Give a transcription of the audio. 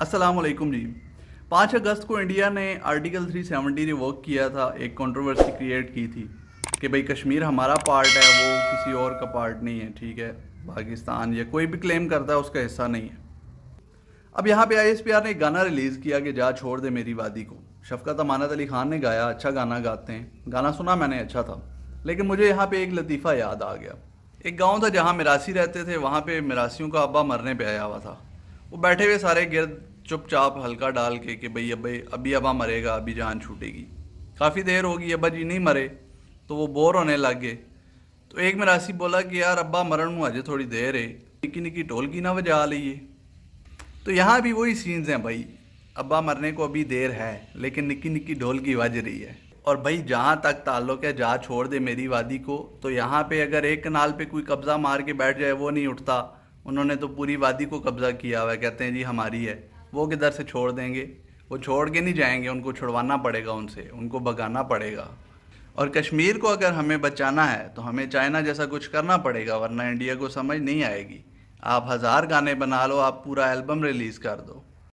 असलकुम जी पाँच अगस्त को इंडिया ने आर्टिकल 370 रिवर्क किया था एक कंट्रोवर्सी क्रिएट की थी कि भाई कश्मीर हमारा पार्ट है वो किसी और का पार्ट नहीं है ठीक है पाकिस्तान या कोई भी क्लेम करता है उसका हिस्सा नहीं है अब यहाँ पे आई ने एक गाना रिलीज़ किया कि जा छोड़ दे मेरी वादी को शफकत अमानत अली खान ने गाया अच्छा गाना गाते हैं गाना सुना मैंने अच्छा था लेकिन मुझे यहाँ पे एक लतीफ़ा याद आ गया एक गांव था जहाँ मिरासी रहते थे वहाँ पे मिरासियों का अब्बा मरने पे आया हुआ था वो बैठे हुए सारे गिरद चुपचाप हल्का डाल के कि भाई अबे अभी अबा मरेगा अभी जान छूटेगी काफ़ी देर होगी अबा जी नहीं मरे तो वो बोर होने लग गए तो एक मरासी बोला कि यार अब्बा मरण में अजय थोड़ी देर है निकी निकी टोल की ना वजह लीजिए तो यहाँ भी वही सीन्स हैं भाई अब्बा मरने को अभी देर है लेकिन निक्की निक्की ढोल की बज रही है और भाई जहाँ तक ताल्लुक है जा छोड़ दे मेरी वादी को तो यहाँ पे अगर एक कनाल पे कोई कब्ज़ा मार के बैठ जाए वो नहीं उठता उन्होंने तो पूरी वादी को कब्ज़ा किया हुआ है कहते हैं जी हमारी है वो किधर से छोड़ देंगे वो छोड़ के नहीं जाएंगे उनको छुड़वाना पड़ेगा उनसे उनको भगाना पड़ेगा और कश्मीर को अगर हमें बचाना है तो हमें चाइना जैसा कुछ करना पड़ेगा वरना इंडिया को समझ नहीं आएगी आप हज़ार गाने बना लो आप पूरा एल्बम रिलीज़ कर दो